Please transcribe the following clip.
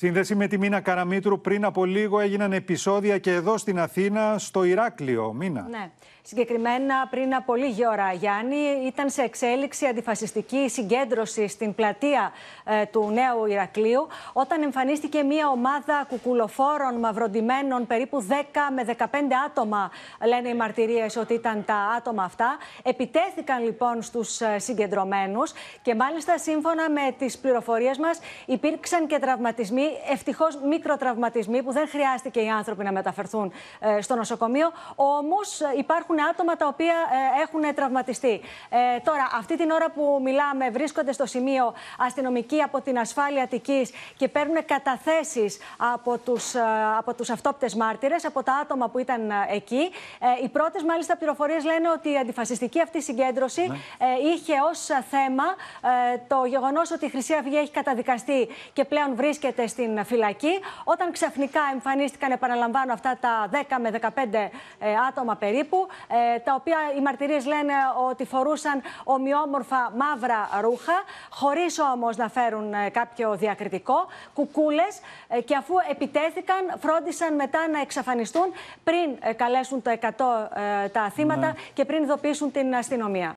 Σύνδεση με τη Μίνα Καραμίτρου πριν από λίγο έγιναν επεισόδια και εδώ στην Αθήνα, στο Ηράκλειο. Μίνα. Ναι. Συγκεκριμένα πριν από λίγη ώρα, Γιάννη, ήταν σε εξέλιξη αντιφασιστική συγκέντρωση στην πλατεία ε, του Νέου Ηρακλείου, όταν εμφανίστηκε μια ομάδα κουκουλοφόρων μαυροντημένων, περίπου 10 με 15 άτομα, λένε οι μαρτυρίες ότι ήταν τα άτομα αυτά. Επιτέθηκαν λοιπόν στους ε, συγκεντρωμένους και μάλιστα σύμφωνα με τις πληροφορίες μας υπήρξαν και τραυματισμοί ευτυχώς μικροτραυματισμοί που δεν χρειάστηκε οι άνθρωποι να μεταφερθούν ε, στο νοσοκομείο. Όμως ε, υπάρχουν άτομα τα οποία ε, έχουν τραυματιστεί. τώρα, αυτή την ώρα που μιλάμε, βρίσκονται στο σημείο αστυνομικοί από την ασφάλεια Αττικής και παίρνουν καταθέσεις από τους από τους αυτόπτες μάρτυρες, από τα άτομα που ήταν εκεί. Ε, οι πρώτες, μάλιστα, πληροφορίες λένε ότι η αντιφασιστική αυτή συγκέντρωση ναι. είχε ως θέμα το γεγονός ότι η Χρυσή Αυγή έχει καταδικαστεί και πλέον βρίσκεται στην φυλακή, όταν ξαφνικά εμφανίστηκαν, επαναλαμβάνω, αυτά τα 10 με 15 ε, άτομα περίπου, ε, τα οποία οι μαρτυρίες λένε ότι φορούσαν ομοιόμορφα μαύρα ρούχα, χωρίς όμως να φέρουν ε, κάποιο διακριτικό, κουκούλες και αφού επιτέθηκαν, φρόντισαν μετά να εξαφανιστούν πριν καλέσουν το 100 τα θύματα ναι. και πριν ειδοποιήσουν την αστυνομία.